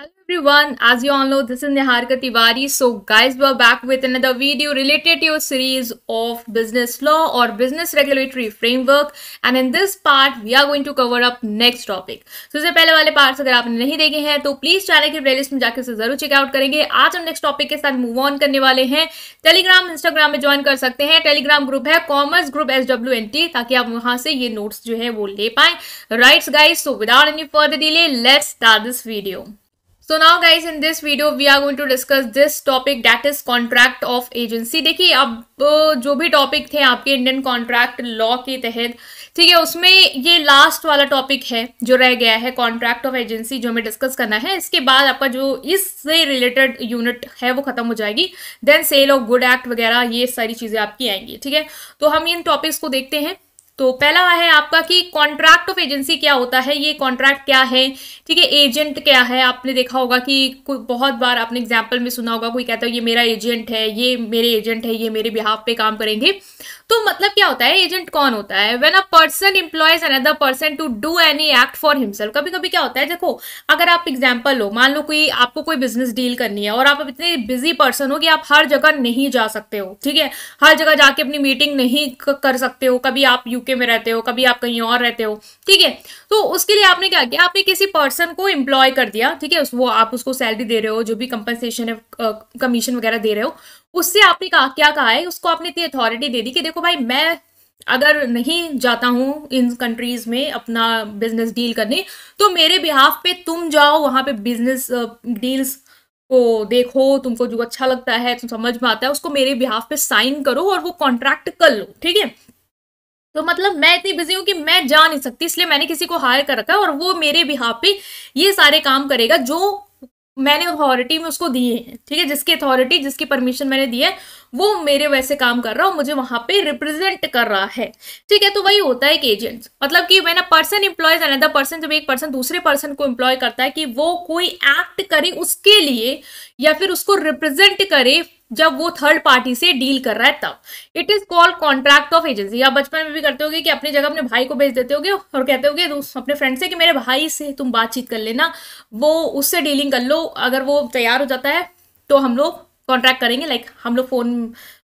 everyone, as you all know, this is Niharika Tiwari. So guys, we are back with another video related to your series of business law or business regulatory framework. And in this part, we are going to cover up next topic. So इससे पहले वाले parts अगर आपने नहीं देखे हैं तो please channel की playlist में जाकर उसे जरूर चेकआउट करेंगे आज हम नेक्स्ट टॉपिक के साथ मूव ऑन करने वाले हैं टेलीग्राम इंस्टाग्राम में ज्वाइन कर सकते हैं टेलीग्राम ग्रुप है commerce group S group N T ताकि आप वहां से ये नोट्स जो है वो ले पाए rights guys so without any further delay let's start this video so now guys in this video we are going to discuss this topic that is contract of agency देखिए अब जो भी टॉपिक थे आपके इंडियन कॉन्ट्रैक्ट लॉ के तहत ठीक है उसमें ये लास्ट वाला टॉपिक है जो रह गया है कॉन्ट्रैक्ट ऑफ एजेंसी जो हमें डिस्कस करना है इसके बाद आपका जो इससे रिलेटेड यूनिट है वो खत्म हो जाएगी then sale of good act वगैरह ये सारी चीज़ें आपकी आएंगी ठीक है तो हम इन टॉपिक्स को देखते हैं तो पहला है आपका कि कॉन्ट्रैक्ट ऑफ एजेंसी क्या होता है ये कॉन्ट्रैक्ट क्या है ठीक है एजेंट क्या है आपने देखा होगा कि कोई बहुत बार आपने एग्जाम्पल में सुना होगा कोई कहता है ये मेरा एजेंट है ये मेरे एजेंट है ये मेरे बिहाफ पे काम करेंगे तो मतलब क्या होता है एजेंट कौन होता है when a person employs another person to do any act for himself कभी कभी क्या होता है देखो अगर आप एग्जाम्पल लो मान लो कोई आपको कोई बिजनेस डील करनी है और आप इतने बिजी पर्सन हो कि आप हर जगह नहीं जा सकते हो ठीक है हर जगह जाके अपनी मीटिंग नहीं कर सकते हो कभी आप यूके यूके में रहते हो कभी आप कहीं और रहते हो ठीक है तो उसके लिए आपने क्या किया आपने किसी पर्सन को एम्प्लॉय कर दिया ठीक है वो आप उसको सैलरी दे रहे हो जो भी कंपनसेशन है कमीशन वगैरह दे रहे हो उससे आपने कहा क्या कहा है उसको आपने इतनी अथॉरिटी दे दी कि देखो भाई मैं अगर नहीं जाता हूं इन कंट्रीज में अपना बिजनेस डील करने तो मेरे बिहाफ पे तुम जाओ वहां पे बिजनेस डील्स को देखो तुमको जो अच्छा लगता है तुम समझ में आता है उसको मेरे बिहाफ पे साइन करो और वो कॉन्ट्रैक्ट कर लो ठीक है तो मतलब मैं इतनी बिजी हूँ कि मैं जा नहीं सकती इसलिए मैंने किसी को हायर कर रखा है और वो मेरे बिहाफ पे ये सारे काम करेगा जो मैंने अथॉरिटी में उसको दिए हैं ठीक है जिसकी अथॉरिटी जिसकी परमिशन मैंने दी है वो मेरे वैसे काम कर रहा है और मुझे वहां पे रिप्रेजेंट कर रहा है ठीक है तो वही होता है एक एजेंट मतलब कि मैंने पर्सन इंप्लॉयज अनदर पर्सन जब एक पर्सन दूसरे पर्सन को इंप्लॉय करता है कि वो कोई एक्ट करे उसके लिए या फिर उसको रिप्रेजेंट करे जब वो थर्ड पार्टी से डील कर रहा है तब it is called contract of agency आप बचपन में भी करते होगे कि अपनी जगह अपने भाई को भेज देते होगे और कहते होगे अपने फ्रेंड से कि मेरे भाई से तुम बातचीत कर लेना वो उससे डीलिंग कर लो अगर वो तैयार हो जाता है तो हम लोग कॉन्ट्रैक्ट करेंगे लाइक हम लोग फोन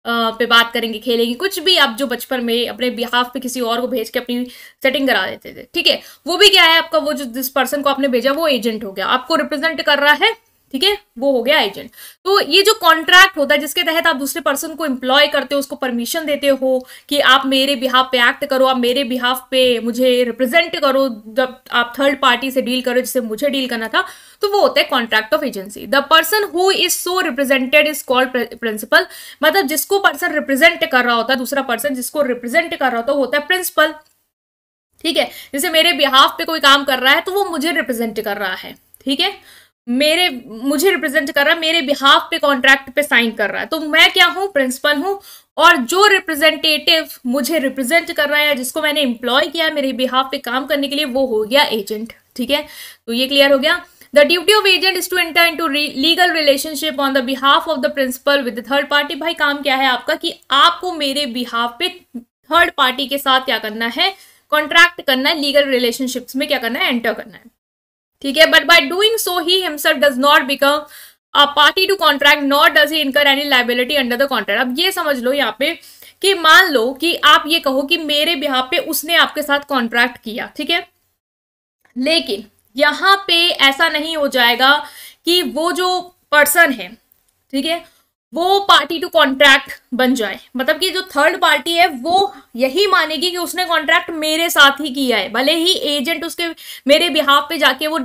पे बात करेंगे खेलेंगे कुछ भी आप जो बचपन में अपने बिहाफ पे किसी और को भेज के अपनी सेटिंग करा देते थे ठीक है वो भी क्या है आपका वो जो जिस पर्सन को आपने भेजा वो एजेंट हो गया आपको रिप्रेजेंट कर रहा है ठीक है वो हो गया एजेंट तो ये जो कॉन्ट्रैक्ट होता है जिसके तहत आप दूसरे पर्सन को इंप्लॉय करते हो उसको परमिशन देते हो कि आप मेरे बिहाफ पे एक्ट करो आप मेरे बिहाफ पे मुझे रिप्रेजेंट करो जब आप थर्ड पार्टी से डील करो जिससे मुझे डील करना था तो वो होता है contract of agency the person who is so represented is called principal मतलब जिसको पर्सन रिप्रेजेंट कर रहा होता है दूसरा पर्सन जिसको रिप्रेजेंट कर रहा होता है होता है प्रिंसिपल ठीक है जैसे मेरे बिहाफ पे कोई काम कर रहा है तो वो मुझे रिप्रेजेंट कर रहा है ठीक है मेरे मुझे रिप्रेजेंट कर रहा है मेरे बिहाफ पे कॉन्ट्रैक्ट पे साइन कर रहा है तो मैं क्या हूँ प्रिंसिपल हूँ और जो रिप्रेजेंटेटिव मुझे रिप्रेजेंट कर रहा है जिसको मैंने इंप्लॉय किया है मेरे बिहाफ पे काम करने के लिए वो हो गया एजेंट ठीक है तो ये क्लियर हो गया the duty of agent is to enter in to legal relationship on the behalf of the principal with third party भाई काम क्या है आपका कि आपको मेरे बिहाफ पे थर्ड पार्टी के साथ क्या करना है कॉन्ट्रैक्ट करना है लीगल रिलेशनशिप्स में क्या करना है एंटर करना है ठीक है but by doing so he himself does not become a party to contract not does he incur any liability under the contract अब ये समझ लो यहाँ पे कि मान लो कि आप ये कहो कि मेरे बिहार पे उसने आपके साथ कॉन्ट्रैक्ट किया ठीक है लेकिन यहां पे ऐसा नहीं हो जाएगा कि वो जो पर्सन है ठीक है वो पार्टी टू कॉन्ट्रैक्ट बन जाए मतलब कि जो थर्ड पार्टी है वो यही मानेगी कि उसने कॉन्ट्रैक्ट मेरे साथ ही किया है भले ही एजेंट उसके मेरे बिहाफ पे जाके वो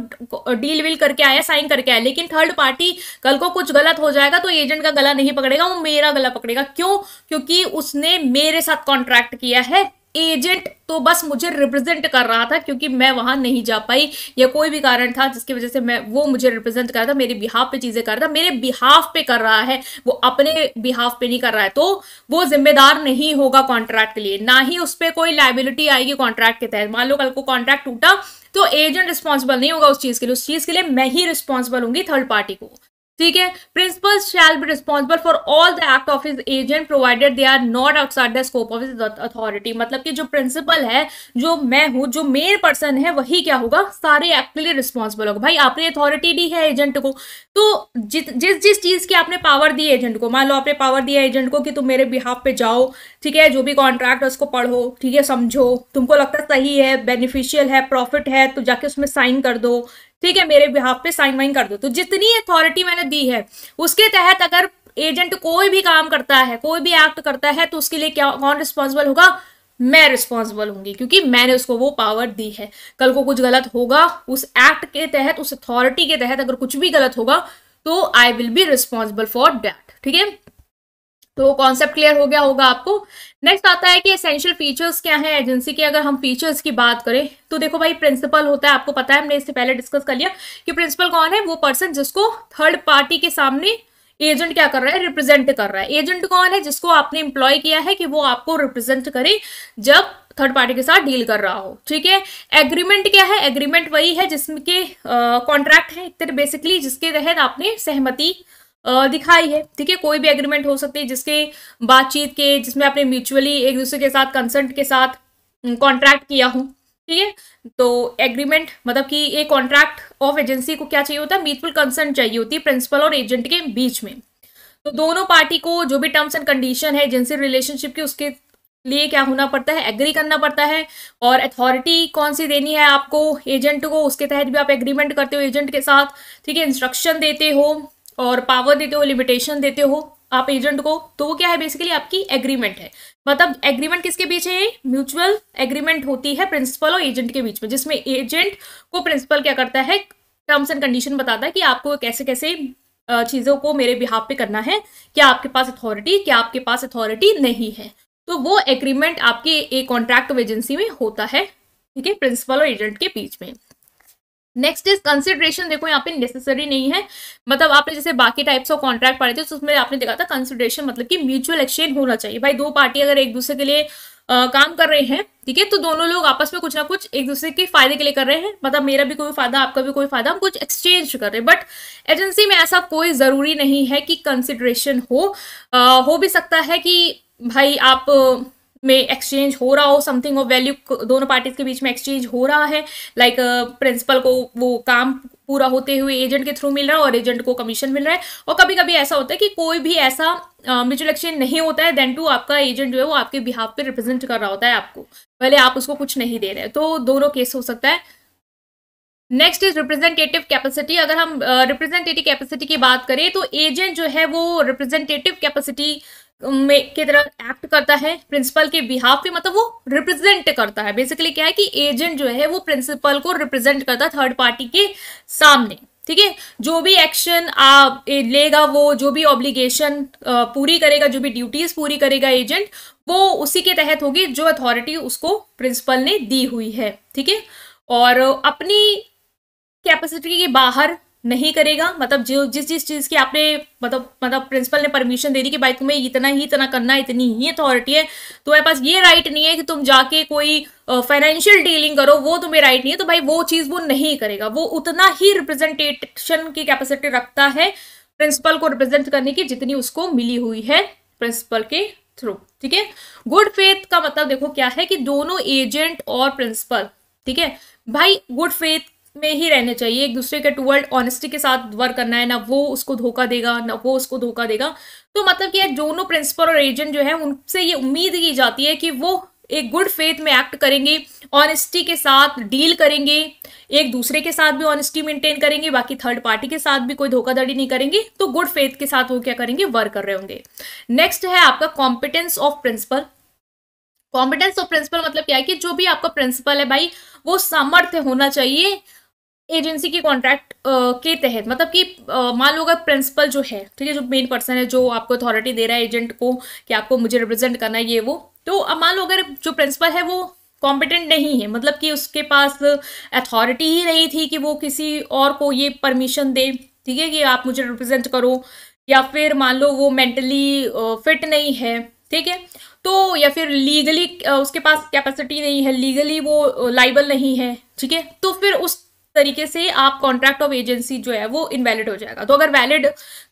डील विल करके आया साइन करके आया लेकिन थर्ड पार्टी कल को कुछ गलत हो जाएगा तो एजेंट का गला नहीं पकड़ेगा वो मेरा गला पकड़ेगा क्यों क्योंकि उसने मेरे साथ कॉन्ट्रैक्ट किया है एजेंट तो बस मुझे रिप्रेजेंट कर रहा था क्योंकि मैं वहां नहीं जा पाई या कोई भी कारण था जिसकी वजह से मैं वो मुझे रिप्रेजेंट कर रहा था मेरे बिहाफ पे चीजें कर रहा था मेरे बिहाफ पे कर रहा है वो अपने बिहाफ पे नहीं कर रहा है तो वो जिम्मेदार नहीं होगा कॉन्ट्रैक्ट के लिए ना ही उस पर कोई लाइबिलिटी आएगी कॉन्ट्रैक्ट के तहत मान लो कल को कॉन्ट्रैक्ट टूटा तो एजेंट रिस्पॉन्सिबल नहीं होगा उस चीज के लिए उस चीज के लिए मैं ही रिस्पॉन्सिबल हूंगी थर्ड पार्टी को ठीक है principal shall be responsible for all the act of his agent provided they are not outside the scope of his authority मतलब कि जो प्रिंसिपल है जो मैं हूं जो मेन पर्सन है वही क्या होगा सारे एक्ट के लिए रिस्पॉन्सिबल होगा भाई आपने अथॉरिटी दी है एजेंट को तो जि, जिस जिस चीज़ की आपने पावर दी एजेंट को मान लो आपने पावर दिया एजेंट को कि तुम मेरे बिहाफ पे जाओ ठीक है जो भी कॉन्ट्रैक्ट है उसको पढ़ो ठीक है समझो तुमको लगता सही है बेनिफिशियल है प्रॉफिट है तो जाके उसमें साइन कर दो ठीक है मेरे बिहाफ पे साइन वाइन कर दो तो जितनी अथॉरिटी मैंने दी है उसके तहत अगर एजेंट कोई भी काम करता है कोई भी एक्ट करता है तो उसके लिए क्या कौन रिस्पॉन्सिबल होगा मैं रिस्पॉन्सिबल होंगी क्योंकि मैंने उसको वो पावर दी है कल को कुछ गलत होगा उस एक्ट के तहत उस अथॉरिटी के तहत अगर कुछ भी गलत होगा तो I will be responsible for that ठीक है तो कॉन्सेप्ट क्लियर हो गया होगा आपको नेक्स्ट आता है कि एसेंशियल फीचर्स क्या है एजेंसी के अगर हम फीचर्स की बात करें तो देखो भाई प्रिंसिपल होता है आपको पता है हमने इससे पहले डिस्कस कर लिया कि प्रिंसिपल कौन है वो पर्सन जिसको थर्ड पार्टी के सामने एजेंट क्या कर रहा है रिप्रेजेंट कर रहा है एजेंट कौन है जिसको आपने इंप्लॉय किया है कि वो आपको रिप्रेजेंट करे जब थर्ड पार्टी के साथ डील कर रहा हो ठीक है एग्रीमेंट क्या है एग्रीमेंट वही है जिसमें कॉन्ट्रैक्ट है बेसिकली जिसके तहत आपने सहमति दिखाई है ठीक है कोई भी एग्रीमेंट हो सकती है जिसके बातचीत के जिसमें आपने म्यूचुअली एक दूसरे के साथ कंसर्ट के साथ कॉन्ट्रैक्ट हम्म, किया हो ठीक है तो एग्रीमेंट मतलब कि एक कॉन्ट्रैक्ट ऑफ एजेंसी को क्या चाहिए होता है म्यूचुअल कंसर्ट चाहिए होती है प्रिंसिपल और एजेंट के बीच में तो दोनों पार्टी को जो भी टर्म्स एंड कंडीशन है एजेंसी रिलेशनशिप की उसके लिए क्या होना पड़ता है एग्री करना पड़ता है और अथॉरिटी कौन सी देनी है आपको एजेंट को उसके तहत भी आप एग्रीमेंट करते हो एजेंट के साथ ठीक है इंस्ट्रक्शन देते हो और पावर देते हो लिमिटेशन देते हो आप एजेंट को तो वो क्या है बेसिकली आपकी एग्रीमेंट है मतलब एग्रीमेंट किसके बीच है म्यूचुअल एग्रीमेंट होती है प्रिंसिपल और एजेंट के बीच में जिसमें एजेंट को प्रिंसिपल क्या करता है टर्म्स एंड कंडीशन बताता है कि आपको कैसे कैसे चीज़ों को मेरे बिहाफ पे करना है क्या आपके पास अथॉरिटी क्या आपके पास अथॉरिटी नहीं है तो वो एग्रीमेंट आपके एक कॉन्ट्रैक्ट एजेंसी में होता है ठीक है प्रिंसिपल और एजेंट के बीच में नेक्स्ट इज कंसिडरेशन देखो यहाँ पे नेसेसरी नहीं है मतलब आपने जैसे बाकी टाइप्स ऑफ कॉन्ट्रैक्ट पढ़े थे तो उसमें आपने देखा था कंसिडरेशन मतलब कि म्यूचुअल एक्सचेंज होना चाहिए भाई दो पार्टी अगर एक दूसरे के लिए आ, काम कर रहे हैं ठीक है तो दोनों लोग आपस में कुछ ना कुछ एक दूसरे के फायदे के लिए कर रहे हैं मतलब मेरा भी कोई फायदा आपका भी कोई फायदा हम कुछ एक्सचेंज कर रहे हैं बट एजेंसी में ऐसा कोई जरूरी नहीं है कि कंसिडरेशन हो आ, हो भी सकता है कि भाई आप में एक्सचेंज हो रहा हो समथिंग ऑफ वैल्यू दोनों पार्टीज के बीच में एक्सचेंज हो रहा है लाइक like, प्रिंसिपल uh, को वो काम पूरा होते हुए एजेंट के थ्रू मिल रहा है और एजेंट को कमीशन मिल रहा है और कभी कभी ऐसा होता है कि कोई भी ऐसा म्यूचुअल uh, एक्सचेंज नहीं होता है देन टू आपका एजेंट जो है वो आपके बिहाफ पे रिप्रेजेंट कर रहा होता है आपको पहले आप उसको कुछ नहीं दे रहे तो दोनों केस हो सकता है नेक्स्ट इज रिप्रेजेंटेटिव कैपेसिटी अगर हम रिप्रेजेंटेटिव uh, कैपेसिटी की बात करें तो एजेंट जो है वो रिप्रेजेंटेटिव कैपेसिटी uh, में की तरह एक्ट करता है प्रिंसिपल के बिहाफ पे मतलब वो रिप्रेजेंट करता है बेसिकली क्या है कि एजेंट जो है वो प्रिंसिपल को रिप्रेजेंट करता है थर्ड पार्टी के सामने ठीक है जो भी एक्शन आप लेगा वो जो भी ऑब्लिगेशन पूरी करेगा जो भी ड्यूटीज पूरी करेगा एजेंट वो उसी के तहत होगी जो अथॉरिटी उसको प्रिंसिपल ने दी हुई है ठीक है और अपनी कैपेसिटी के बाहर नहीं करेगा मतलब जो जिस जिस चीज़ की आपने मतलब मतलब प्रिंसिपल ने परमिशन दे दी कि भाई तुम्हें इतना ही इतना करना है इतनी ही अथॉरिटी है तुम्हारे पास ये राइट नहीं है कि तुम जाके कोई फाइनेंशियल डीलिंग करो वो तुम्हें राइट नहीं है तो भाई वो चीज़ वो नहीं करेगा वो उतना ही रिप्रेजेंटेशन की कैपेसिटी रखता है प्रिंसिपल को रिप्रेजेंट करने की जितनी उसको मिली हुई है प्रिंसिपल के थ्रू ठीक है गुड फेथ का मतलब देखो क्या है कि दोनों एजेंट और प्रिंसिपल ठीक है भाई गुड फेथ में ही रहने चाहिए एक दूसरे के टूवर्ड ऑनेस्टी के साथ वर्क करना है ना वो उसको धोखा देगा ना वो उसको धोखा देगा तो मतलब कि दोनों प्रिंसिपल और एजेंट जो है उनसे ये उम्मीद की जाती है कि वो एक गुड फेथ में एक्ट करेंगे ऑनेस्टी के साथ डील करेंगे एक दूसरे के साथ भी ऑनेस्टी मेंटेन करेंगे बाकी थर्ड पार्टी के साथ भी कोई धोखाधड़ी नहीं करेंगे तो गुड फेथ के साथ वो क्या करेंगे वर्क कर रहे होंगे नेक्स्ट है आपका competence of principal competence of principal मतलब क्या है कि जो भी आपका प्रिंसिपल है भाई वो सामर्थ्य होना चाहिए एजेंसी के कॉन्ट्रैक्ट के तहत मतलब कि मान लो अगर प्रिंसिपल जो है ठीक है जो मेन पर्सन है जो आपको अथॉरिटी दे रहा है एजेंट को कि आपको मुझे रिप्रेजेंट करना है ये वो तो अब मान लो अगर जो प्रिंसिपल है वो कॉम्पिटेंट नहीं है मतलब कि उसके पास अथॉरिटी ही नहीं थी कि वो किसी और को ये परमिशन दे ठीक है कि आप मुझे रिप्रेजेंट करो या फिर मान लो वो मेंटली फिट नहीं है ठीक है तो या फिर लीगली उसके पास कैपेसिटी नहीं है लीगली वो लाइबल नहीं है ठीक है तो फिर उस तरीके से आप कॉन्ट्रैक्ट ऑफ एजेंसी जो है वो इनवैलिड हो जाएगा तो अगर वैलिड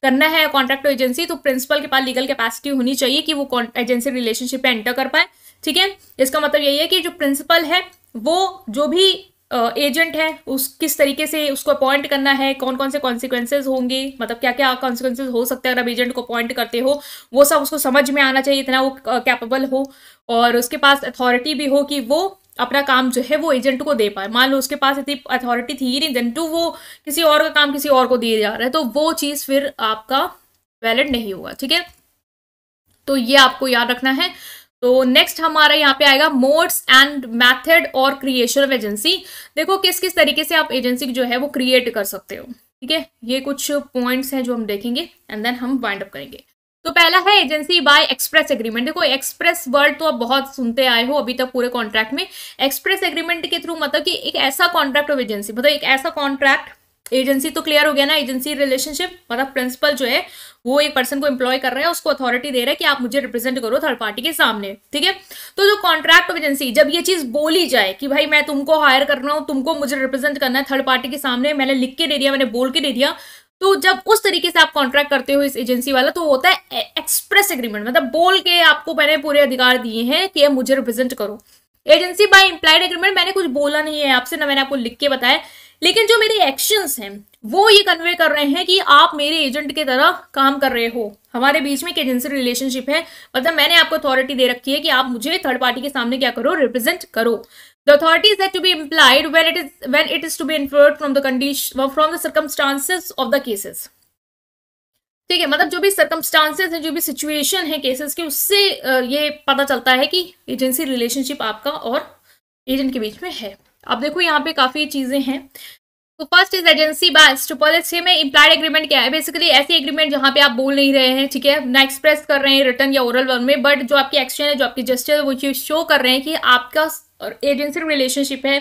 करना है कॉन्ट्रैक्ट ऑफ एजेंसी तो प्रिंसिपल के पास लीगल कैपेसिटी होनी चाहिए कि वो एजेंसी रिलेशनशिप पे एंटर कर पाए ठीक है इसका मतलब यही है कि जो प्रिंसिपल है वो जो भी एजेंट uh, है उस किस तरीके से उसको अपॉइंट करना है कौन कौन से कॉन्सिक्वेंसेज होंगे मतलब क्या क्या कॉन्सिक्वेंसेज हो सकते हैं अगर आप एजेंट को अपॉइंट करते हो वो सब उसको समझ में आना चाहिए इतना वो कैपेबल uh, हो और उसके पास अथॉरिटी भी हो कि वो अपना काम जो है वो एजेंट को दे पाए मान लो उसके पास इतनी अथॉरिटी थी ही नहीं देन टू तो वो किसी और का काम किसी और को दिए जा रहा है तो वो चीज़ फिर आपका वैलिड नहीं होगा ठीक है तो ये आपको याद रखना है तो नेक्स्ट हमारा यहाँ पे आएगा मोड्स एंड मैथड और क्रिएशन ऑफ एजेंसी देखो किस किस तरीके से आप एजेंसी जो है वो क्रिएट कर सकते हो ठीक है ये कुछ पॉइंट्स हैं जो हम देखेंगे एंड देन हम वाइंड अप करेंगे तो पहला है एजेंसी बाय एक्सप्रेस एग्रीमेंट देखो एक्सप्रेस वर्ड तो आप बहुत सुनते आए हो अभी तक पूरे कॉन्ट्रैक्ट में एक्सप्रेस एग्रीमेंट के थ्रू मतलब कि एक ऐसा कॉन्ट्रैक्ट ऑफ एजेंसी मतलब एक ऐसा कॉन्ट्रैक्ट एजेंसी तो क्लियर हो गया ना एजेंसी रिलेशनशिप मतलब प्रिंसिपल जो है वो एक पर्सन को एम्प्लॉय कर रहा है उसको अथॉरिटी दे रहा है कि आप मुझे रिप्रेजेंट करो थर्ड पार्टी के सामने ठीक है तो जो कॉन्ट्रैक्ट ऑफ एजेंसी जब ये चीज बोली जाए कि भाई मैं तुमको हायर कर रहा हूं तुमको मुझे रिप्रेजेंट करना है थर्ड पार्टी के सामने मैंने लिख के दे दिया मैंने बोल के दे दिया तो जब उस तरीके से आप कॉन्ट्रैक्ट करते हो इस एजेंसी वाला तो होता है एक्सप्रेस एग्रीमेंट मतलब बोल के आपको मैंने पूरे अधिकार दिए हैं कि मुझे रिप्रेजेंट करो एजेंसी बाय इम्प्लाइड एग्रीमेंट मैंने कुछ बोला नहीं है आपसे ना मैंने आपको लिख के बताया लेकिन जो मेरे एक्शंस हैं वो ये कन्वे कर रहे हैं कि आप मेरे एजेंट के तरह काम कर रहे हो हमारे बीच में एक एजेंसी रिलेशनशिप है मतलब मैंने आपको अथॉरिटी दे रखी है कि आप मुझे थर्ड पार्टी के सामने क्या करो रिप्रेजेंट करो the authority is to be implied when it is when it is to be inferred from the condition from the circumstances of the cases ठीक है मतलब जो भी सर्कमस्टांसेस हैं जो भी सिचुएशन है केसेस के उससे ये पता चलता है कि एजेंसी रिलेशनशिप आपका और एजेंट के बीच में है आप देखो यहाँ पे काफ़ी चीज़ें हैं तो first is agency based policy में इंप्लाइड एग्रीमेंट क्या है बेसिकली ऐसी एग्रीमेंट जहां पे आप बोल नहीं रहे हैं ठीक है ना एक्सप्रेस कर रहे हैं रिटर्न या ओरल वर्न में बट जो आपकी एक्शन है जो आपकी जस्टिस है वो चीज शो कर रहे हैं कि आपका एजेंसी रिलेशनशिप है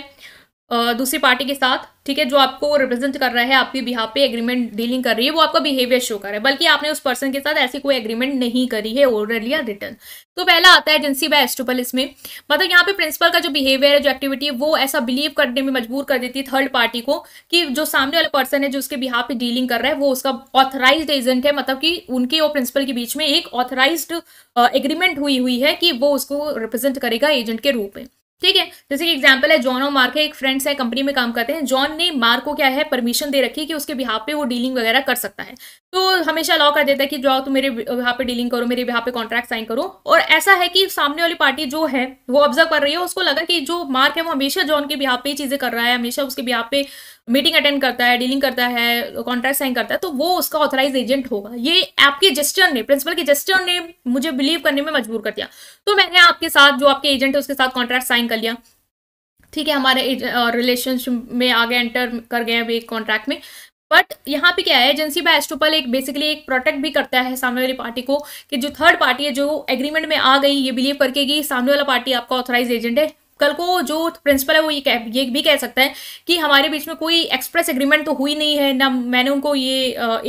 दूसरी पार्टी के साथ ठीक है जो आपको रिप्रेजेंट कर रहा है आपके बिहार पे एग्रीमेंट डीलिंग कर रही है वो आपका बिहेवियर शो कर रहा है बल्कि आपने उस पर्सन के साथ ऐसी कोई एग्रीमेंट नहीं करी है ओरल या रिटर्न तो पहला आता है एजेंसी बाय एस्टोपल इसमें मतलब यहाँ पे प्रिंसिपल का जो बिहेवियर है जो एक्टिविटी है वो ऐसा बिलीव करने में मजबूर कर देती है थर्ड पार्टी को कि जो सामने वाला पर्सन है जो उसके बिहार पे डीलिंग कर रहा है वो उसका ऑथराइज एजेंट है मतलब कि उनके और प्रिंसिपल के बीच में एक ऑथराइज एग्रीमेंट हुई हुई है कि वो उसको रिप्रेजेंट करेगा एजेंट के रूप में ठीक है जैसे कि एग्जाम्पल है जॉन और मार्क है एक फ्रेंड्स है कंपनी में काम करते हैं जॉन ने मार्क को क्या है परमिशन दे रखी है कि उसके बिहार पे वो डीलिंग वगैरह कर सकता है तो हमेशा लॉ कर देता है कि जाओ तुम मेरे यहाँ पे डीलिंग करो मेरे बिहार पे कॉन्ट्रैक्ट साइन करो और ऐसा है कि सामने वाली पार्टी जो है वो ऑब्जर्व कर रही है उसको लगा कि जो मार्क है वो हमेशा जॉन के बिहार पे ही चीजें कर रहा है हमेशा उसके बिहार पे मीटिंग अटेंड करता है डीलिंग करता है कॉन्ट्रैक्ट साइन करता है तो वो उसका ऑथराइज एजेंट होगा ये आपके जेस्टर ने प्रिंसिपल के जेस्टर ने मुझे बिलीव करने में मजबूर कर दिया तो मैंने आपके साथ जो आपके एजेंट है उसके साथ कॉन्ट्रैक्ट साइन कर लिया ठीक है हमारे रिलेशनशिप में आगे एंटर कर गए अभी एक कॉन्ट्रैक्ट में बट यहाँ पे क्या है एजेंसी बाय एस्टोपल एक बेसिकली एक प्रोटेक्ट भी करता है सामने वाली पार्टी को कि जो थर्ड पार्टी है जो एग्रीमेंट में आ गई ये बिलीव करके कि सामने वाला पार्टी आपका ऑथराइज एजेंट है कल को जो प्रिंसिपल है वो ये कह ये भी कह सकता है कि हमारे बीच में कोई एक्सप्रेस एग्रीमेंट तो हुई नहीं है ना मैंने उनको ये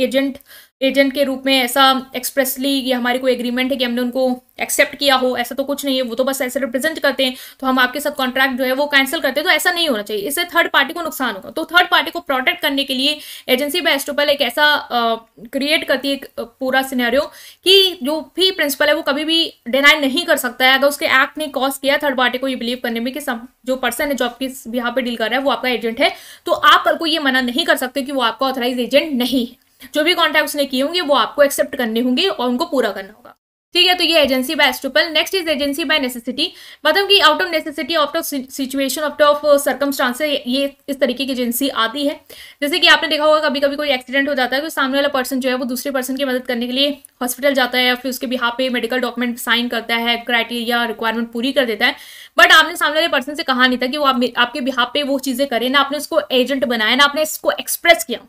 एजेंट uh, एजेंट के रूप में ऐसा एक्सप्रेसली ये हमारी कोई एग्रीमेंट है कि हमने उनको एक्सेप्ट किया हो ऐसा तो कुछ नहीं है वो तो बस ऐसे रिप्रेजेंट करते हैं तो हम आपके साथ कॉन्ट्रैक्ट जो है वो कैंसिल करते हैं तो ऐसा नहीं होना चाहिए इससे थर्ड पार्टी को नुकसान होगा तो थर्ड पार्टी को प्रोटेक्ट करने के लिए एजेंसी बाय एस्टोपल एक ऐसा क्रिएट uh, करती है पूरा सिनेरियो कि जो भी प्रिंसिपल है वो कभी भी डिनाई नहीं कर सकता है अगर उसके एक्ट ने कॉज किया थर्ड पार्टी को ये बिलीव करने में कि सब जो पर्सन है जो आपकी यहाँ पे डील कर रहा है वो आपका एजेंट है तो आप कल को ये मना नहीं कर सकते कि वो आपका ऑथराइज एजेंट नहीं है जो भी कॉन्ट्रैक्ट उसने किए होंगे वो आपको एक्सेप्ट करने होंगे और उनको पूरा करना होगा ठीक है तो ये agency by estoppel next is agency by necessity मतलब कि out of necessity out of situation out of circumstance ये इस तरीके की एजेंसी आती है जैसे कि आपने देखा होगा कभी कभी कोई एक्सीडेंट हो जाता है तो सामने वाला पर्सन जो है वो दूसरे पर्सन की मदद करने के लिए हॉस्पिटल जाता है या फिर उसके बिहार पे मेडिकल डॉक्यूमेंट साइन करता है क्राइटेरिया रिक्वायरमेंट पूरी कर देता है बट आपने सामने वाले पर्सन से कहा नहीं था कि वो आप, आपके बिहार पे वो चीज़ें करें ना आपने उसको एजेंट बनाया ना आपने इसको एक्सप्रेस किया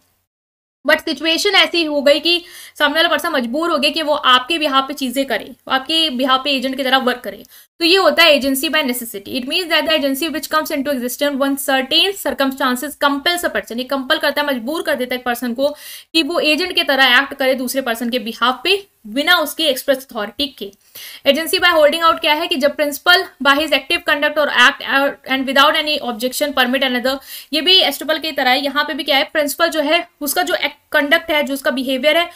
बट सिचुएशन ऐसी हो गई कि सामने वाला पर्सन मजबूर हो गया कि वो आपके बिहार पे चीज़ें करे आपके बिहार पे एजेंट की तरह वर्क करे तो ये होता है agency by necessity it means that the agency which comes in to existence when certain circumstances compel a person ये कंपल करता है मजबूर कर देता है पर्सन को कि वो एजेंट की तरह एक्ट करे दूसरे पर्सन के बिहाफ पे बिना उसकी एक्सप्रेस अथॉरिटी के एजेंसी बाय होल्डिंग आउट क्या है कि जब principal by his active conduct और act and without any objection permit another ये भी एस्टोबल की तरह है यहाँ पे भी क्या है प्रिंसिपल जो है उसका जो कंडक्ट है जो उसका बिहेवियर है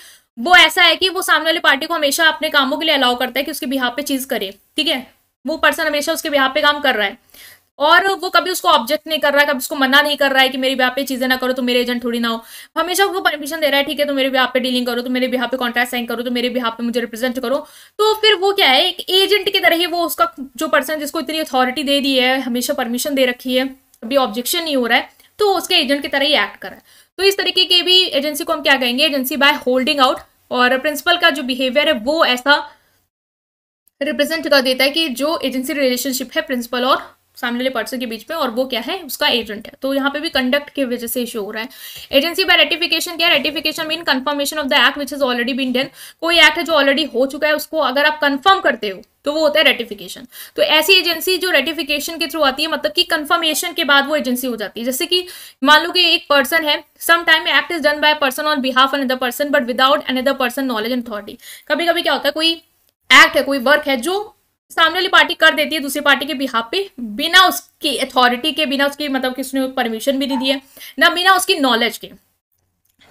वो ऐसा है कि वो सामने वाली पार्टी को हमेशा अपने कामों के लिए अलाउ करता है कि उसके बिहार पे चीज करे ठीक है वो पर्सन हमेशा उसके बिहार पे काम कर रहा है और वो कभी उसको ऑब्जेक्ट नहीं कर रहा है कभी उसको मना नहीं कर रहा है कि मेरे ब्याह पे चीजें ना करो तो मेरे एजेंट थोड़ी ना हो हमेशा उसको परमिशन दे रहा है ठीक है तो मेरे ब्याह पे डीलिंग करो तो मेरे ब्याह पे कॉन्ट्रैक्ट साइन करो तो मेरे ब्याह पे मुझे रिप्रेजेंट करो तो फिर वो क्या है एक एजेंट की तरह ही वो उसका जो पर्सन जिसको इतनी अथॉरिटी दे दी है हमेशा परमिशन दे रखी है कभी ऑब्जेक्शन नहीं हो रहा है तो उसके एजेंट की तरह ही एक्ट कर रहा है तो इस तरीके की भी एजेंसी को हम क्या कहेंगे एजेंसी बाय होल्डिंग आउट और प्रिंसिपल का जो बिहेवियर है वो ऐसा रिप्रेजेंट कर देता है कि जो एजेंसी रिलेशनशिप है प्रिंसिपल और फैमिली पार्टनर के बीच में और वो क्या है उसका एजेंट है तो यहाँ पे भी कंडक्ट की वजह से इशू हो रहा है एजेंसी बाय रेटिफिकेशन क्या ratification mean confirmation of the act which is already been done कोई एक्ट है जो ऑलरेडी हो चुका है उसको अगर आप कंफर्म करते हो तो वो होता है रेटिफिकेशन तो ऐसी एजेंसी जो रेटिफिकेशन के थ्रू आती है मतलब कि कंफर्मेशन के बाद वो एजेंसी हो जाती है जैसे कि मान लो कि एक पर्सन है some time act is done by person on behalf another person but without another person knowledge and authority कभी कभी क्या होता है कोई एक्ट है कोई वर्क है जो सामने वाली पार्टी कर देती है दूसरी पार्टी के बिहाफ पे बिना उसकी अथॉरिटी के बिना उसकी मतलब कि उसने परमिशन भी नहीं दी है ना बिना उसकी नॉलेज के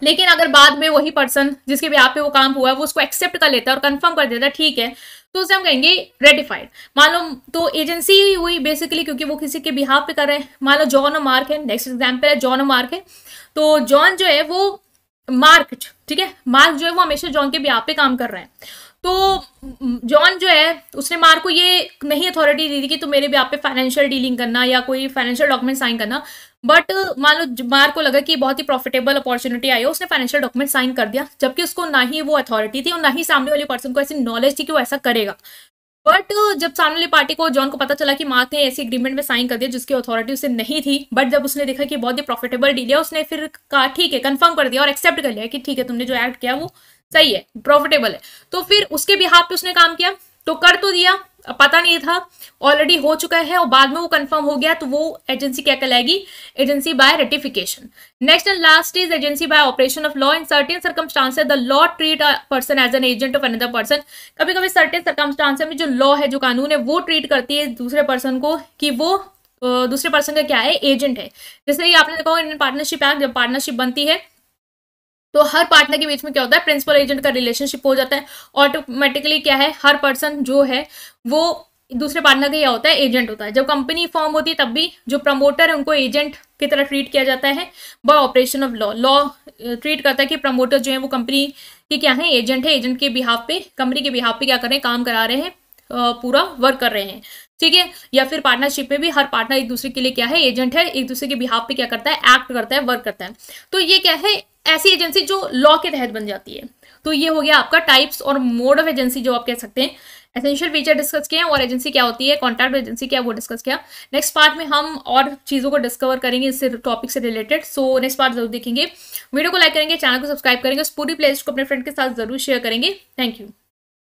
लेकिन अगर बाद में वही पर्सन जिसके भी आप पे वो काम हुआ है वो उसको एक्सेप्ट कर लेता है और कंफर्म कर देता है ठीक है तो उसे हम कहेंगे रेटिफाइड मान लो तो एजेंसी हुई बेसिकली क्योंकि वो किसी के बिहाफ पे कर रहे हैं मान लो जॉन और मार्क है नेक्स्ट एग्जाम्पल है जॉन और मार्क है तो जॉन जो है वो मार्क ठीक है मार्क जो है वो हमेशा जॉन के बिहार पे काम कर रहे हैं तो जॉन जो है उसने मार को ये नहीं अथॉरिटी दी थी कि तुम मेरे भी आप पे फाइनेंशियल डीलिंग करना या कोई फाइनेंशियल डॉक्यूमेंट साइन करना बट मान लो मार को लगा कि बहुत ही प्रॉफिटेबल अपॉर्चुनिटी आई है उसने फाइनेंशियल डॉक्यूमेंट साइन कर दिया जबकि उसको ना ही वो अथॉरिटी थी और ना ही सामने वाले पर्सन को ऐसी नॉलेज थी कि वो ऐसा करेगा बट जब सामने वाली पार्टी को जॉन को पता चला कि मार्क ने ऐसी एग्रीमेंट में साइन कर दिया जिसकी अथॉरिटी उसे नहीं थी बट जब उसने देखा कि बहुत ही प्रॉफिटेबल डील है उसने फिर कहा ठीक है कंफर्म कर दिया और एक्सेप्ट कर लिया कि ठीक है तुमने जो एक्ट किया वो सही है प्रॉफिटेबल है तो फिर उसके बिहाफ पे उसने काम किया तो कर तो दिया पता नहीं था ऑलरेडी हो चुका है और बाद में वो कंफर्म हो गया तो वो एजेंसी क्या कहलाएगी agency by ratification next and last is agency by operation of law in certain circumstance the law treat a person as an agent of another person कभी कभी सर्टेन सर्कमस्टांसेज में जो लॉ है जो कानून है वो ट्रीट करती है दूसरे पर्सन को कि वो दूसरे पर्सन का क्या है एजेंट है जैसे कि आपने देखा इंडियन पार्टनरशिप एक्ट जब पार्टनरशिप बनती है तो हर पार्टनर के बीच में क्या होता है प्रिंसिपल एजेंट का रिलेशनशिप हो जाता है ऑटोमेटिकली क्या है हर पर्सन जो है वो दूसरे पार्टनर का क्या होता है एजेंट होता है जब कंपनी फॉर्म होती है तब भी जो प्रमोटर है उनको एजेंट की तरह ट्रीट किया जाता है by operation of law law treat करता है कि प्रमोटर जो है वो कंपनी के क्या है एजेंट है एजेंट के बिहाफ पे कंपनी के बिहाफ पे क्या कर रहे हैं काम करा रहे हैं पूरा वर्क कर रहे हैं ठीक है या फिर पार्टनरशिप में भी हर पार्टनर एक दूसरे के लिए क्या है एजेंट है एक दूसरे के बिहाफ पे क्या करता है एक्ट करता है वर्क करता है तो ये क्या है ऐसी एजेंसी जो लॉ के तहत बन जाती है तो ये हो गया आपका टाइप्स और मोड ऑफ एजेंसी जो आप कह सकते हैं एसेंशियल फीचर डिस्कस किए और एजेंसी क्या होती है कॉन्ट्रैक्ट एजेंसी क्या वो डिस्कस किया नेक्स्ट पार्ट में हम और चीज़ों को डिस्कवर करेंगे इससे टॉपिक से रिलेटेड सो नेक्स्ट पार्ट जरूर देखेंगे वीडियो को लाइक करेंगे चैनल को सब्सक्राइब करेंगे उस पूरी प्लेलिस्ट को अपने फ्रेंड के साथ जरूर शेयर करेंगे थैंक यू